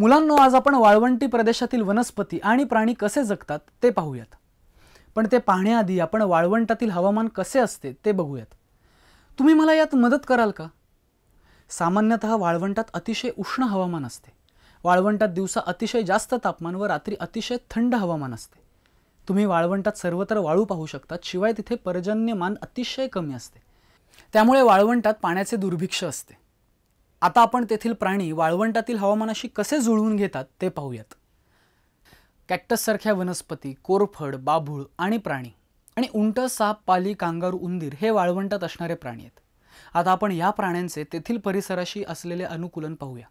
मुलांनो आज आपण वाळवंटी प्रदेशातील वनस्पती आणि प्राणी कसे जगतात ते पाहूयात पण ते पाहण्याआधी आपण वाळवंटातील हवामान कसे असते ते बघूयात तुम्ही मला यात मदत कराल का सामान्यत वाळवंटात अतिशय उष्ण हवामान असते वाळवंटात दिवसा अतिशय जास्त तापमान व रात्री अतिशय थंड हवामान असते तुम्ही वाळवंटात सर्वत्र वाळू पाहू शकतात शिवाय तिथे पर्जन्यमान अतिशय कमी असते त्यामुळे वाळवंटात पाण्याचे दुर्भिक्ष असते आता आपण तेथील प्राणी वाळवंटातील हवामानाशी कसे जुळवून घेतात ते पाहूयात कॅक्टससारख्या वनस्पती कोरफड बाभूळ आणि प्राणी आणि उंट साप पाली कांगारू उंदीर हे वाळवंटात असणारे प्राणी आहेत आता आपण या प्राण्यांचे तेथील परिसराशी असलेले अनुकूलन पाहूया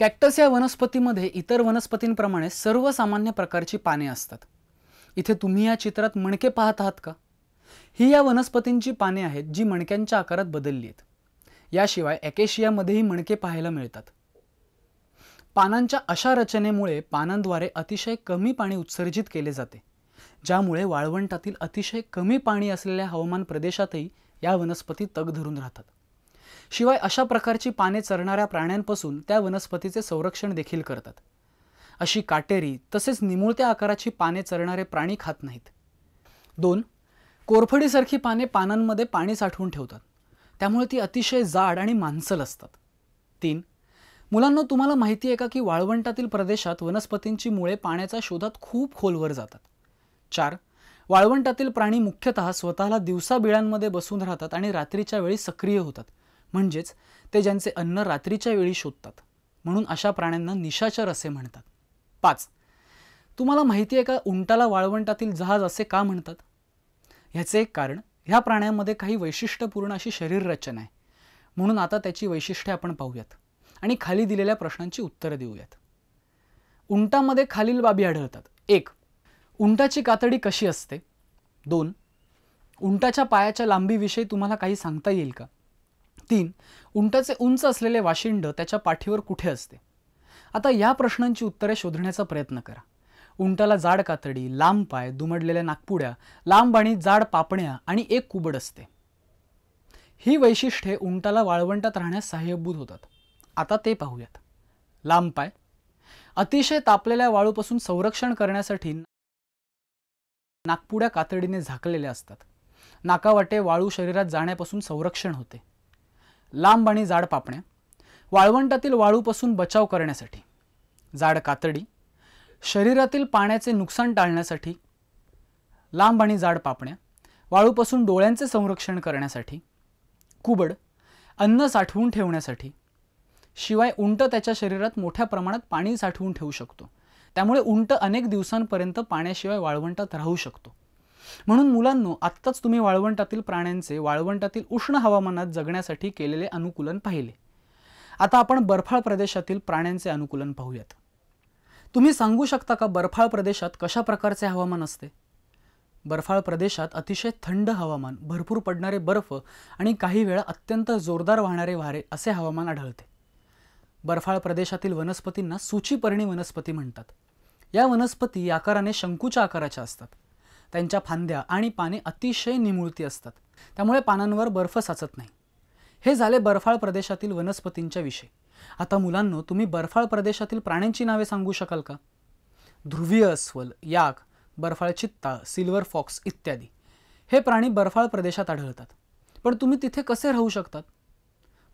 कॅक्टस या वनस्पतीमध्ये इतर वनस्पतींप्रमाणे सर्वसामान्य प्रकारची पाने असतात इथे तुम्ही या चित्रात मणके पाहत आहात का ही या वनस्पतींची पाने आहेत जी मणक्यांच्या आकारात बदलली आहेत याशिवाय ॲकेशियामध्येही मणके पाहायला मिळतात पानांच्या अशा रचनेमुळे पानांद्वारे अतिशय कमी पाणी उत्सर्जित केले जाते ज्यामुळे वाळवंटातील अतिशय कमी पाणी असलेल्या हवामान प्रदेशातही या वनस्पती तग धरून राहतात शिवाय अशा प्रकारची पाने चरणाऱ्या प्राण्यांपासून त्या वनस्पतीचे संरक्षण देखील करतात अशी काटेरी तसेच निमुळत्या आकाराची पाने चरणारे प्राणी खात नाहीत दोन कोरफडीसारखी पाने पानांमध्ये पाणी साठवून ठेवतात त्यामुळे ती अतिशय जाड आणि मांसल असतात तीन मुलांना तुम्हाला माहिती आहे का की वाळवंटातील प्रदेशात वनस्पतींची मुळे पाण्याच्या शोधात खूप खोलवर जातात चार वाळवंटातील प्राणी मुख्यतः स्वतःला दिवसा बिळांमध्ये बसून राहतात आणि रात्रीच्या वेळी सक्रिय होतात म्हणजेच ते ज्यांचे अन्न रात्रीच्या वेळी शोधतात म्हणून अशा प्राण्यांना निशाचर असे म्हणतात पाच तुम्हाला माहिती आहे का उंटाला वाळवंटातील जहाज असे का म्हणतात ह्याचे एक कारण ह्या प्राण्यांमध्ये काही वैशिष्ट्यपूर्ण अशी शरीररचना आहे म्हणून आता त्याची वैशिष्ट्ये आपण पाहूयात आणि खाली दिलेल्या प्रश्नांची उत्तरं देऊयात उंटामध्ये खालील बाबी आढळतात एक उंटाची कातडी कशी असते दोन उंटाच्या पायाच्या लांबीविषयी तुम्हाला काही सांगता येईल का तीन उंटाचे उंच असलेले वाशिंड त्याच्या पाठीवर कुठे असते आता या प्रश्नांची उत्तरे शोधण्याचा प्रयत्न करा उंटाला जाड कातडी लांब पाय दुमडलेल्या नागपुड्या लांब आणि जाड पापण्या आणि एक कुबड असते ही वैशिष्ट्ये उंटाला वाळवंटात राहण्यास सहाय्यभूत होतात आता ते पाहूयात लांब पाय अतिशय तापलेल्या वाळूपासून संरक्षण करण्यासाठी नागपुड्या कातडीने झाकलेल्या असतात नाकावाटे वाळू शरीरात जाण्यापासून संरक्षण होते लांब आणि जाड पापण्या वाळवंटातील वाळूपासून बचाव करण्यासाठी जाड कातडी शरीरातील पाण्याचे नुकसान टाळण्यासाठी लांब आणि जाड पापण्या वाळूपासून डोळ्यांचे संरक्षण करण्यासाठी कुबड अन्न साठवून ठेवण्यासाठी शिवाय उंट त्याच्या शरीरात मोठ्या प्रमाणात पाणी साठवून ठेवू शकतो त्यामुळे उंट अनेक दिवसांपर्यंत पाण्याशिवाय वाळवंटात राहू शकतो म्हणून मुलांनो आत्ताच तुम्ही वाळवंटातील प्राण्यांचे वाळवंटातील उष्ण हवामानात जगण्यासाठी केलेले अनुकूलन पाहिले आता आपण बर्फाळ प्रदेशातील प्राण्यांचे अनुकूलन पाहूयात तुम्ही सांगू शकता का बर्फाळ प्रदेशात कशा प्रकारचे हवामान असते बर्फाळ प्रदेशात अतिशय थंड हवामान भरपूर पडणारे बर्फ आणि काही वेळा अत्यंत जोरदार वाहणारे वारे असे हवामान आढळते बर्फाळ प्रदेशातील वनस्पतींना सूचीपर्णी वनस्पती म्हणतात या वनस्पती आकाराने शंकूच्या आकाराच्या असतात त्यांच्या फांद्या आणि पाने अतिशय निमुळती असतात त्यामुळे पानांवर बर्फ साचत नाही हे झाले बर्फाळ प्रदेशातील वनस्पतींच्या विषयी आता मुलांनो तुम्ही बर्फाळ प्रदेशातील प्राण्यांची नावे सांगू शकाल का ध्रुवीय अस्वल याक बर्फाळ चित्ता सिल्वर फॉक्स इत्यादी हे प्राणी बर्फाळ प्रदेशात आढळतात पण तुम्ही तिथे कसे राहू शकतात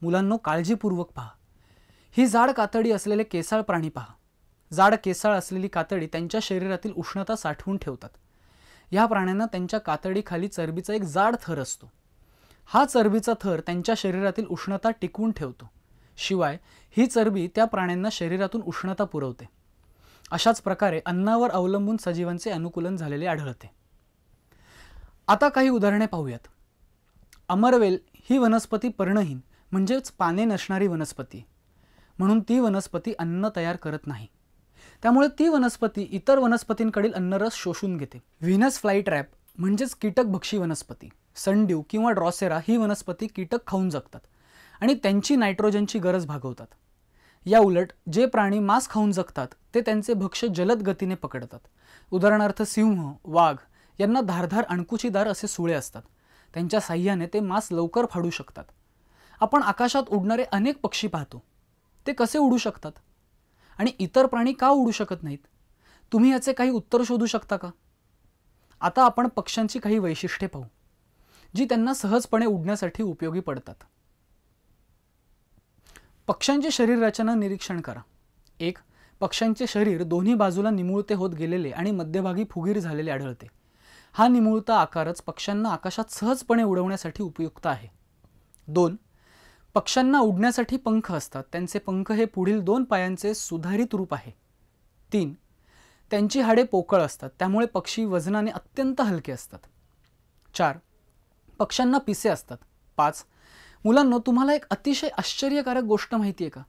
मुलांनो काळजीपूर्वक पहा ही जाड कातडी असलेले केसाळ प्राणी पहा जाड केसाळ असलेली कातडी त्यांच्या शरीरातील उष्णता साठवून ठेवतात या प्राण्यांना त्यांच्या कातडीखाली चरबीचा एक जाड थर असतो हा चरबीचा थर त्यांच्या शरीरातील उष्णता टिकवून ठेवतो शिवाय ही चरबी त्या प्राण्यांना शरीरातून उष्णता पुरवते अशाच प्रकारे अन्नावर अवलंबून सजीवांचे अनुकूलन झालेले आढळते आता काही उदाहरणे पाहूयात अमरवेल ही वनस्पती पर्णहीन म्हणजेच पाने नसणारी वनस्पती म्हणून ती वनस्पती अन्न तयार करत नाही त्यामुळे ती वनस्पती इतर वनस्पतींकडील अन्नरस शोषून घेते व्हिनस फ्लाईट रॅप म्हणजेच कीटक भक्षी वनस्पती संड्यू किंवा ड्रॉसेरा ही वनस्पती कीटक खाऊन जगतात आणि त्यांची नायट्रोजनची गरज भागवतात या उलट जे प्राणी मांस खाऊन जगतात ते त्यांचे भक्ष्य जलद गतीने पकडतात उदाहरणार्थ सिंह वाघ यांना धारधार अणकुचीदार असे सुळे असतात त्यांच्या साह्याने ते मांस लवकर फाडू शकतात आपण आकाशात उडणारे अनेक पक्षी पाहतो ते कसे उडू शकतात आणि इतर प्राणी का उडू शकत नाहीत तुम्ही याचे काही उत्तर शोधू शकता का आता आपण पक्ष्यांची काही वैशिष्ट्ये पाहू जी त्यांना सहजपणे उडण्यासाठी उपयोगी पडतात पक्ष्यांची शरीर रचना निरीक्षण करा एक पक्ष्यांचे शरीर दोन्ही बाजूला निमुळते होत गेलेले आणि मध्यभागी फुगीर झालेले आढळते हा निमुळता आकारच पक्ष्यांना आकाशात सहजपणे उडवण्यासाठी उपयुक्त आहे दोन पक्ष्यांना उडण्यासाठी पंख असतात त्यांचे पंख हे पुढील दोन पायांचे सुधारित रूप आहे तीन त्यांची हाडे पोकळ असतात त्यामुळे पक्षी वजनाने अत्यंत हलके असतात चार पक्ष्यांना पिसे असतात पाच मुलांना तुम्हाला एक अतिशय आश्चर्यकारक गोष्ट माहिती आहे का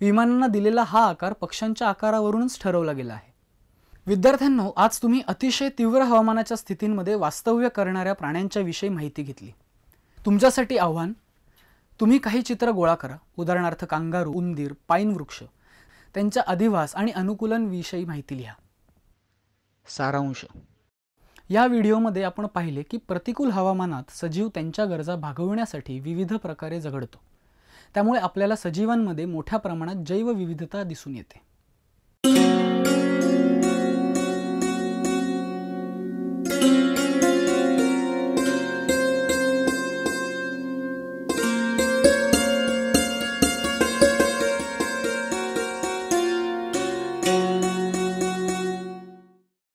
विमानांना दिलेला हा आकार पक्ष्यांच्या आकारावरूनच ठरवला गेला आहे विद्यार्थ्यांनो आज तुम्ही अतिशय तीव्र हवामानाच्या स्थितींमध्ये वास्तव्य करणाऱ्या प्राण्यांच्या विषयी माहिती घेतली तुमच्यासाठी आव्हान तुम्ही काही चित्र गोळा करा उदाहरणार्थ कांगारू उंदीर पाईन वृक्ष त्यांच्या अधिवास आणि अनुकूलनविषयी माहिती लिहा सारांश या व्हिडिओमध्ये आपण पाहिले की प्रतिकूल हवामानात सजीव त्यांच्या गरजा भागवण्यासाठी विविध प्रकारे झगडतो त्यामुळे आपल्याला सजीवांमध्ये मोठ्या प्रमाणात जैवविविधता दिसून येते